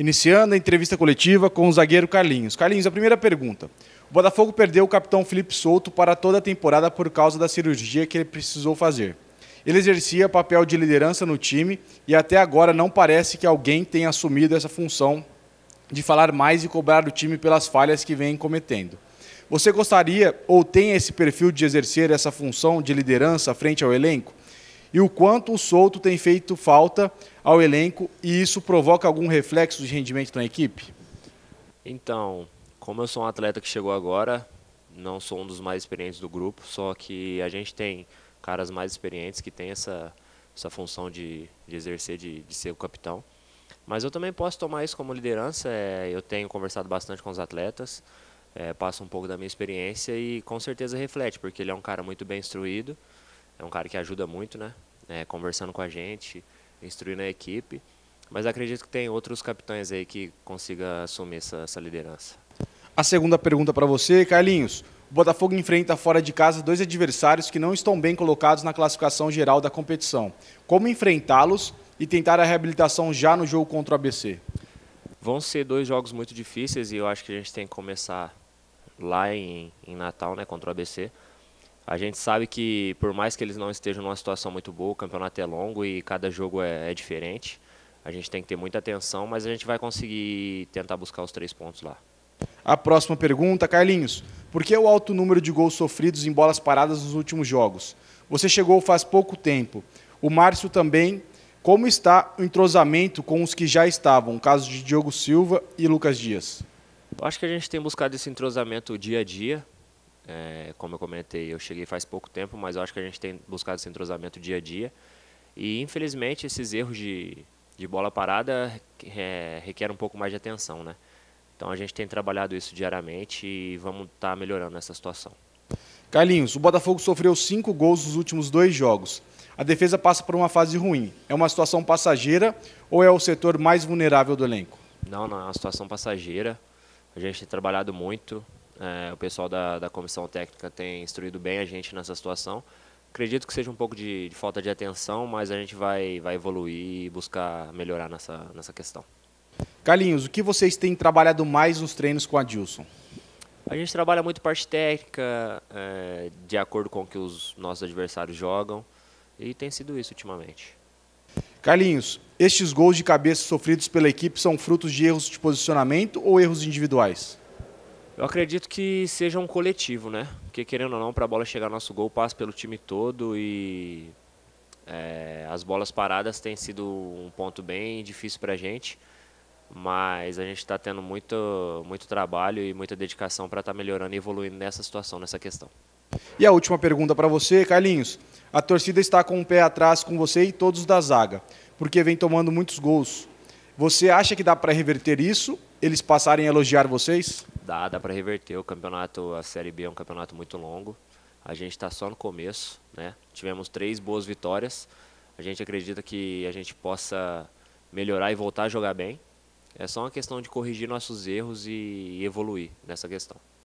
iniciando a entrevista coletiva com o zagueiro Carlinhos. Carlinhos, a primeira pergunta. O Botafogo perdeu o capitão Felipe Souto para toda a temporada por causa da cirurgia que ele precisou fazer. Ele exercia papel de liderança no time e até agora não parece que alguém tenha assumido essa função de falar mais e cobrar o time pelas falhas que vem cometendo. Você gostaria ou tem esse perfil de exercer essa função de liderança frente ao elenco? e o quanto o solto tem feito falta ao elenco e isso provoca algum reflexo de rendimento na equipe? Então, como eu sou um atleta que chegou agora, não sou um dos mais experientes do grupo, só que a gente tem caras mais experientes que têm essa, essa função de, de exercer, de, de ser o capitão. Mas eu também posso tomar isso como liderança. É, eu tenho conversado bastante com os atletas, é, passo um pouco da minha experiência e com certeza reflete, porque ele é um cara muito bem instruído, é um cara que ajuda muito, né? É, conversando com a gente, instruindo a equipe. Mas acredito que tem outros capitães aí que consiga assumir essa, essa liderança. A segunda pergunta para você, Carlinhos. O Botafogo enfrenta fora de casa dois adversários que não estão bem colocados na classificação geral da competição. Como enfrentá-los e tentar a reabilitação já no jogo contra o ABC? Vão ser dois jogos muito difíceis e eu acho que a gente tem que começar lá em, em Natal, né, contra o ABC. A gente sabe que, por mais que eles não estejam numa situação muito boa, o campeonato é longo e cada jogo é, é diferente. A gente tem que ter muita atenção, mas a gente vai conseguir tentar buscar os três pontos lá. A próxima pergunta, Carlinhos. Por que o alto número de gols sofridos em bolas paradas nos últimos jogos? Você chegou faz pouco tempo. O Márcio também. Como está o entrosamento com os que já estavam, caso de Diogo Silva e Lucas Dias? Eu acho que a gente tem buscado esse entrosamento dia a dia. É, como eu comentei, eu cheguei faz pouco tempo, mas eu acho que a gente tem buscado esse entrosamento dia a dia. E, infelizmente, esses erros de, de bola parada é, requerem um pouco mais de atenção, né? Então a gente tem trabalhado isso diariamente e vamos estar tá melhorando essa situação. Carlinhos, o Botafogo sofreu cinco gols nos últimos dois jogos. A defesa passa por uma fase ruim. É uma situação passageira ou é o setor mais vulnerável do elenco? Não, não, é uma situação passageira. A gente tem trabalhado muito, é, o pessoal da, da comissão técnica tem instruído bem a gente nessa situação. Acredito que seja um pouco de, de falta de atenção, mas a gente vai, vai evoluir e buscar melhorar nessa, nessa questão. Carlinhos, o que vocês têm trabalhado mais nos treinos com a Dilson? A gente trabalha muito parte técnica, é, de acordo com o que os nossos adversários jogam, e tem sido isso ultimamente. Carlinhos, estes gols de cabeça sofridos pela equipe são frutos de erros de posicionamento ou erros individuais? Eu acredito que seja um coletivo, né? Porque querendo ou não, para a bola chegar no nosso gol, passa pelo time todo e é, as bolas paradas têm sido um ponto bem difícil para a gente, mas a gente está tendo muito, muito trabalho e muita dedicação para estar tá melhorando e evoluindo nessa situação, nessa questão. E a última pergunta para você, Carlinhos. A torcida está com o um pé atrás com você e todos da zaga, porque vem tomando muitos gols. Você acha que dá para reverter isso? Eles passarem a elogiar vocês? Dá, dá para reverter. O campeonato, a Série B é um campeonato muito longo. A gente está só no começo, né? Tivemos três boas vitórias. A gente acredita que a gente possa melhorar e voltar a jogar bem. É só uma questão de corrigir nossos erros e evoluir nessa questão.